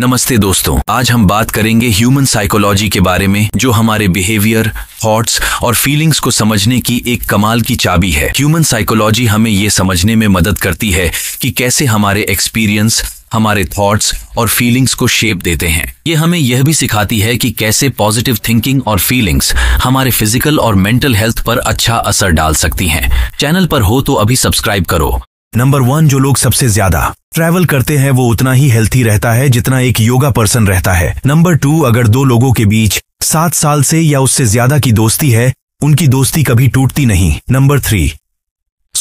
नमस्ते दोस्तों आज हम बात करेंगे ह्यूमन साइकोलॉजी के बारे में जो हमारे बिहेवियर थॉट्स और फीलिंग्स को समझने की एक कमाल की चाबी है ह्यूमन साइकोलॉजी हमें ये समझने में मदद करती है कि कैसे हमारे एक्सपीरियंस हमारे थॉट्स और फीलिंग्स को शेप देते हैं ये हमें यह भी सिखाती है कि कैसे पॉजिटिव थिंकिंग और फीलिंग्स हमारे फिजिकल और मेंटल हेल्थ पर अच्छा असर डाल सकती हैं चैनल पर हो तो अभी सब्सक्राइब करो नंबर वन जो लोग सबसे ज्यादा ट्रैवल करते हैं वो उतना ही हेल्थी रहता है जितना एक योगा पर्सन रहता है नंबर टू अगर दो लोगों के बीच सात साल से या उससे ज्यादा की दोस्ती है उनकी दोस्ती कभी टूटती नहीं नंबर थ्री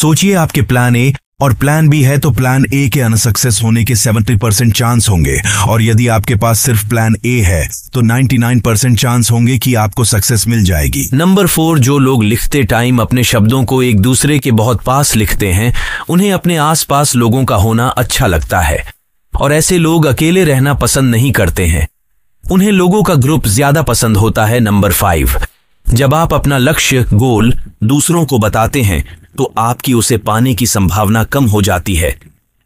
सोचिए आपके प्लान ए और प्लान बी है तो प्लान ए के अनसक्सेस होने के 70 परसेंट चांस होंगे और यदि आपके पास सिर्फ प्लान ए है तो 99 परसेंट चांस होंगे कि आपको सक्सेस मिल जाएगी नंबर फोर जो लोग लिखते टाइम अपने शब्दों को एक दूसरे के बहुत पास लिखते हैं उन्हें अपने आसपास लोगों का होना अच्छा लगता है और ऐसे लोग अकेले रहना पसंद नहीं करते हैं उन्हें लोगों का ग्रुप ज्यादा पसंद होता है नंबर फाइव जब आप अपना लक्ष्य गोल दूसरों को बताते हैं तो आपकी उसे पाने की संभावना कम हो जाती है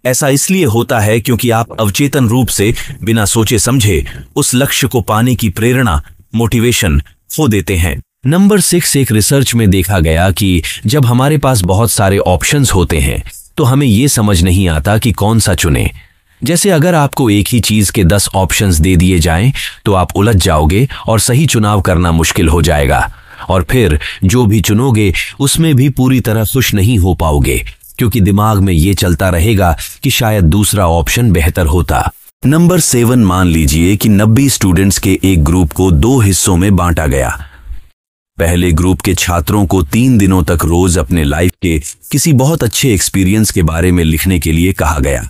ऐसा इसलिए होता है क्योंकि आप अवचेतन रूप से बिना सोचे समझे उस लक्ष्य को पाने की प्रेरणा मोटिवेशन खो देते हैं नंबर सिक्स एक रिसर्च में देखा गया कि जब हमारे पास बहुत सारे ऑप्शंस होते हैं तो हमें यह समझ नहीं आता कि कौन सा चुने जैसे अगर आपको एक ही चीज के दस ऑप्शंस दे दिए जाएं तो आप उलझ जाओगे और सही चुनाव करना मुश्किल हो जाएगा और फिर जो भी चुनोगे उसमें भी पूरी तरह खुश नहीं हो पाओगे क्योंकि दिमाग में ये चलता रहेगा कि शायद दूसरा ऑप्शन बेहतर होता नंबर सेवन मान लीजिए कि नब्बे स्टूडेंट्स के एक ग्रुप को दो हिस्सों में बांटा गया पहले ग्रुप के छात्रों को तीन दिनों तक रोज अपने लाइफ के किसी बहुत अच्छे एक्सपीरियंस के बारे में लिखने के लिए कहा गया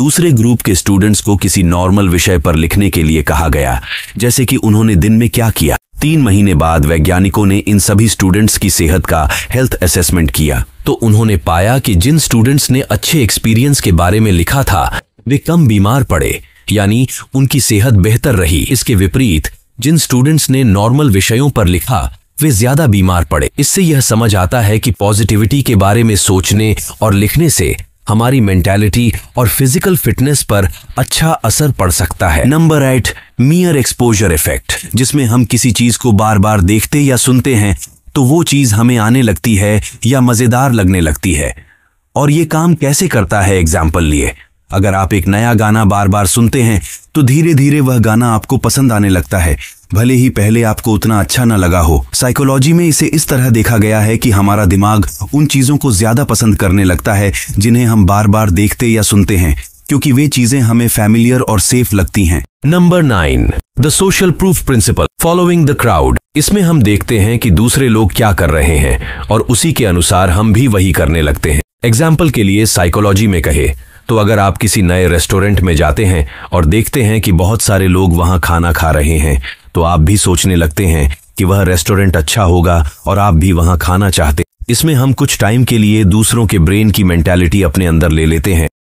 दूसरे ग्रुप के स्टूडेंट्स को किसी नॉर्मल विषय पर लिखने के लिए कहा गया जैसे कि उन्होंने दिन में क्या किया तीन महीने बाद वैज्ञानिकों ने इन सभी स्टूडेंट्स की सेहत का हेल्थ असेसमेंट किया तो उन्होंने पाया कि जिन स्टूडेंट्स ने अच्छे एक्सपीरियंस के बारे में लिखा था वे कम बीमार पड़े यानी उनकी सेहत बेहतर रही इसके विपरीत जिन स्टूडेंट्स ने नॉर्मल विषयों पर लिखा वे ज्यादा बीमार पड़े इससे यह समझ आता है कि पॉजिटिविटी के बारे में सोचने और लिखने से हमारी मेंटेलिटी और फिजिकल फिटनेस पर अच्छा असर पड़ सकता है number eight mere exposure effect जिसमें हम किसी चीज को बार बार देखते या सुनते हैं तो वो चीज हमें आने लगती है या मजेदार लगने लगती है और ये काम कैसे करता है एग्जाम्पल लिए अगर आप एक नया गाना बार बार सुनते हैं तो धीरे धीरे वह गाना आपको पसंद आने लगता है भले ही पहले आपको उतना अच्छा ना लगा हो साइकोलॉजी में इसे इस तरह देखा गया है कि हमारा दिमाग उन चीजों को ज्यादा पसंद करने लगता है जिन्हें हम बार बार देखते या सुनते हैं क्योंकि वे चीजें हमें फैमिलियर और सेफ लगती हैं number nine the social proof principle following the crowd इसमें हम देखते हैं कि दूसरे लोग क्या कर रहे हैं और उसी के अनुसार हम भी वही करने लगते हैं एग्जाम्पल के लिए साइकोलॉजी में कहे तो अगर आप किसी नए रेस्टोरेंट में जाते हैं और देखते हैं कि बहुत सारे लोग वहां खाना खा रहे हैं तो आप भी सोचने लगते हैं कि वह रेस्टोरेंट अच्छा होगा और आप भी वहां खाना चाहते इसमें हम कुछ टाइम के लिए दूसरों के ब्रेन की मेंटेलिटी अपने अंदर ले लेते हैं